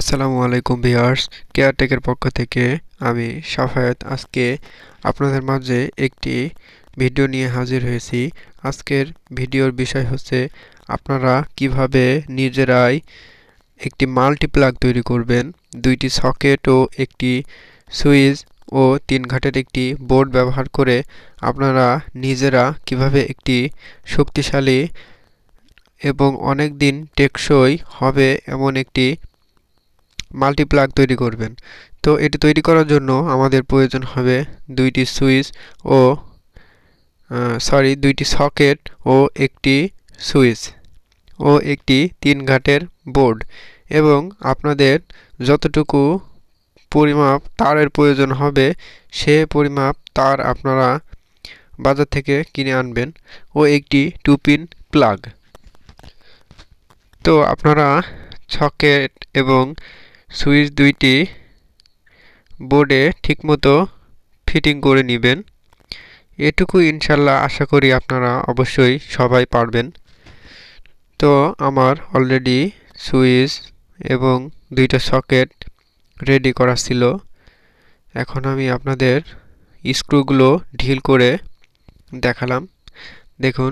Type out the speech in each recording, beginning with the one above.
আসসালামু আলাইকুম ভিউয়ার্স কেয়ারটেকের পক্ষ থেকে আমি সাফায়ত আজকে আপনাদের মাঝে একটি ভিডিও নিয়ে হাজির হয়েছি আজকের ভিডিওর বিষয় হচ্ছে আপনারা কিভাবে নিজেরাই একটি মাল্টিপ্লাগ তৈরি করবেন দুইটি সকেট ও একটি সুইচ ও তিন ঘাটের একটি বোর্ড ব্যবহার করে আপনারা নিজেরা কিভাবে একটি শক্তিশালী এবং অনেক দিন টেকসই হবে এমন একটি মাল্টিপ্লাগ তৈরি করবেন তো এটি তৈরি করার জন্য আমাদের প্রয়োজন হবে দুইটি সুইচ ও সরি দুইটি সকেট ও একটি সুইচ ও একটি তিন ঘাটের বোর্ড এবং আপনাদের যতটুকু পরিমাপ তারের প্রয়োজন হবে সে পরিমাপ তার আপনারা বাজার থেকে কিনে আনবেন ও একটি টুপিন প্লাগ তো আপনারা সকেট এবং সুইচ দুইটি বোর্ডে ঠিকমতো ফিটিং করে নেবেন এটুকু ইনশাল্লাহ আশা করি আপনারা অবশ্যই সবাই পারবেন তো আমার অলরেডি সুইচ এবং দুইটা সকেট রেডি করা ছিল এখন আমি আপনাদের স্ক্রুগুলো ঢিল করে দেখালাম দেখুন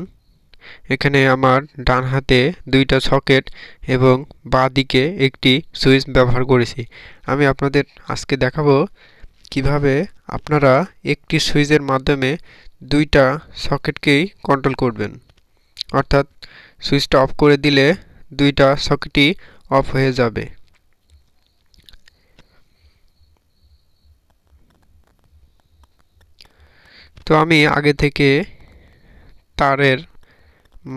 এখানে আমার ডান হাতে দুইটা সকেট এবং বাঁ দিকে একটি সুইচ ব্যবহার করেছি আমি আপনাদের আজকে দেখাবো কিভাবে আপনারা একটি সুইচের মাধ্যমে দুইটা সকেটকেই কন্ট্রোল করবেন অর্থাৎ সুইচটা অফ করে দিলে দুইটা সকেটই অফ হয়ে যাবে তো আমি আগে থেকে তারের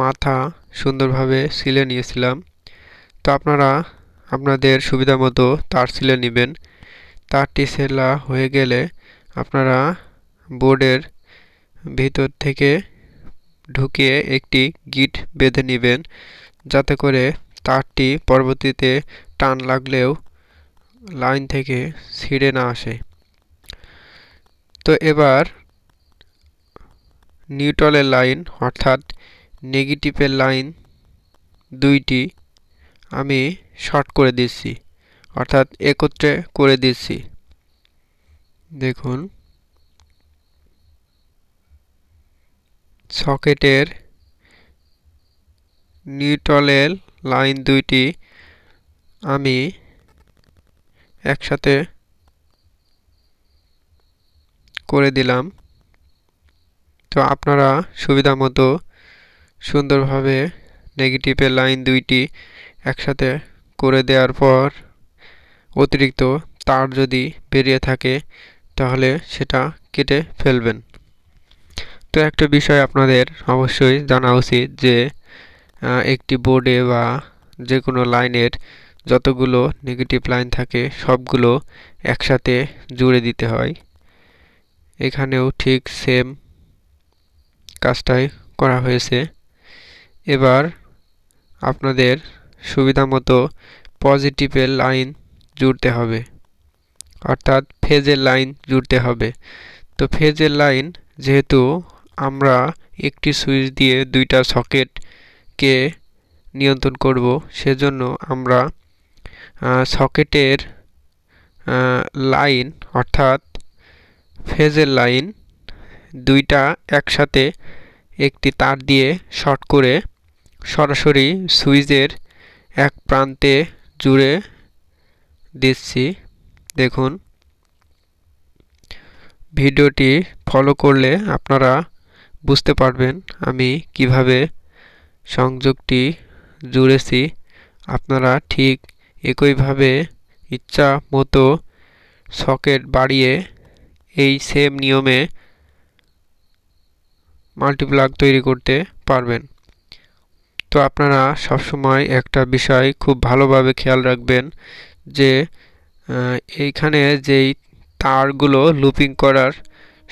মাথা সুন্দরভাবে সিলে নিয়েছিলাম তো আপনারা আপনাদের সুবিধা মতো তার সিলে নেবেন তারটি সেলা হয়ে গেলে আপনারা বোর্ডের ভিতর থেকে ঢুকিয়ে একটি গিট বেঁধে নেবেন যাতে করে তারটি পরবর্তীতে টান লাগলেও লাইন থেকে ছিঁড়ে না আসে তো এবার নিউটলের লাইন অর্থাৎ নেগেটিভের লাইন দুইটি আমি শর্ট করে দিচ্ছি অর্থাৎ একত্রে করে দিচ্ছি দেখুন সকেটের নিউট্রলের লাইন দুইটি আমি একসাথে করে দিলাম তো আপনারা সুবিধা মতো সুন্দরভাবে নেগেটিভের লাইন দুইটি একসাথে করে দেওয়ার পর অতিরিক্ত তার যদি বেরিয়ে থাকে তাহলে সেটা কেটে ফেলবেন তো একটা বিষয় আপনাদের অবশ্যই জানা উচিত যে একটি বোর্ডে বা যে কোনো লাইনের যতগুলো নেগেটিভ লাইন থাকে সবগুলো একসাথে জুড়ে দিতে হয় এখানেও ঠিক সেম কাজটাই করা হয়েছে এবার আপনাদের সুবিধামতো পজিটিভের লাইন জুড়তে হবে অর্থাৎ ফেজের লাইন জুড়তে হবে তো ফেজের লাইন যেহেতু আমরা একটি সুইচ দিয়ে দুইটা সকেটকে নিয়ন্ত্রণ করব সেজন্য আমরা সকেটের লাইন অর্থাৎ ফেজের লাইন দুইটা একসাথে একটি তার দিয়ে শর্ট করে সরাসরি সুইজের এক প্রান্তে জুড়ে দিচ্ছি দেখুন ভিডিওটি ফলো করলে আপনারা বুঝতে পারবেন আমি কিভাবে সংযোগটি জুড়েছি আপনারা ঠিক একইভাবে ইচ্ছা মতো সকেট বাড়িয়ে এই সেম নিয়মে মাল্টিপ্লাগ তৈরি করতে পারবেন তো আপনারা সবসময় একটা বিষয় খুব ভালোভাবে খেয়াল রাখবেন যে এইখানে যেই তারগুলো লুপিং করার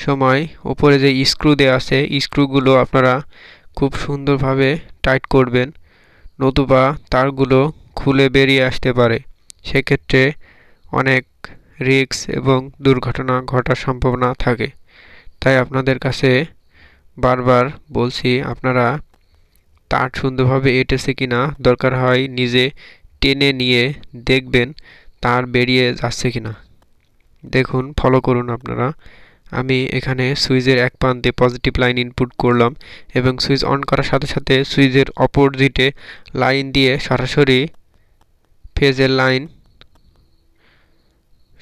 সময় ওপরে যে স্ক্রু দেওয়া আছে স্ক্রুগুলো আপনারা খুব সুন্দরভাবে টাইট করবেন নতুবা তারগুলো খুলে বেরিয়ে আসতে পারে সেক্ষেত্রে অনেক রিক্স এবং দুর্ঘটনা ঘটার সম্ভাবনা থাকে তাই আপনাদের কাছে বারবার বলছি আপনারা তার সুন্দরভাবে এঁটেছে কি না দরকার হয় নিজে টেনে নিয়ে দেখবেন তার বেরিয়ে যাচ্ছে কি না দেখুন ফলো করুন আপনারা আমি এখানে সুইচের এক প্রান্তে পজিটিভ লাইন ইনপুট করলাম এবং সুইচ অন করার সাথে সাথে সুইচের অপোজিটে লাইন দিয়ে সরাসরি ফেজের লাইন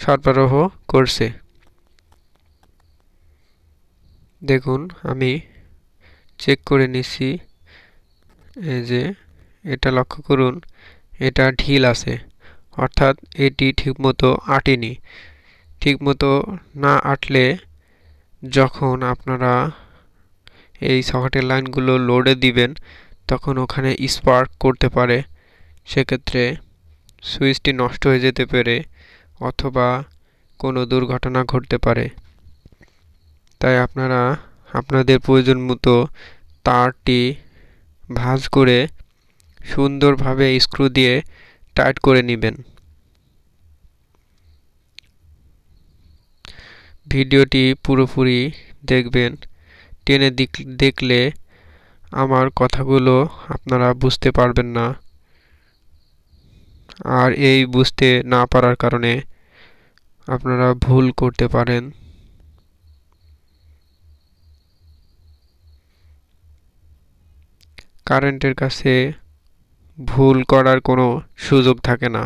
সরবরাহ করছে দেখুন আমি চেক করে নিছি এই যে এটা লক্ষ্য করুন এটা ঢিল আছে অর্থাৎ এটি ঠিকমতো আটেনি ঠিকমতো না আটলে যখন আপনারা এই সকেটের লাইনগুলো লোডে দিবেন তখন ওখানে স্পার্ক করতে পারে সেক্ষেত্রে সুইচটি নষ্ট হয়ে যেতে পারে অথবা কোনো দুর্ঘটনা ঘটতে পারে তাই আপনারা আপনাদের প্রয়োজন মতো তারটি ভাঁজ করে সুন্দরভাবে স্ক্রু দিয়ে টাইট করে নেবেন ভিডিওটি পুরোপুরি দেখবেন টেনে দেখলে আমার কথাগুলো আপনারা বুঝতে পারবেন না আর এই বুঝতে না পারার কারণে আপনারা ভুল করতে পারেন কারেন্টের কাছে ভুল করার কোনো সুযোগ থাকে না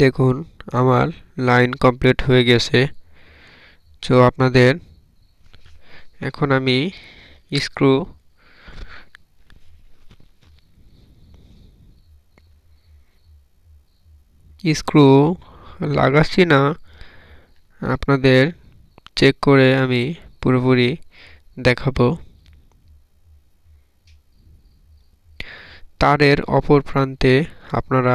দেখুন আমার লাইন কমপ্লিট হয়ে গেছে তো আপনাদের এখন আমি স্ক্রু স্ক্রু লাগাচ্ছি না আপনাদের চেক করে আমি পুরোপুরি দেখাবো তারের অপর প্রান্তে আপনারা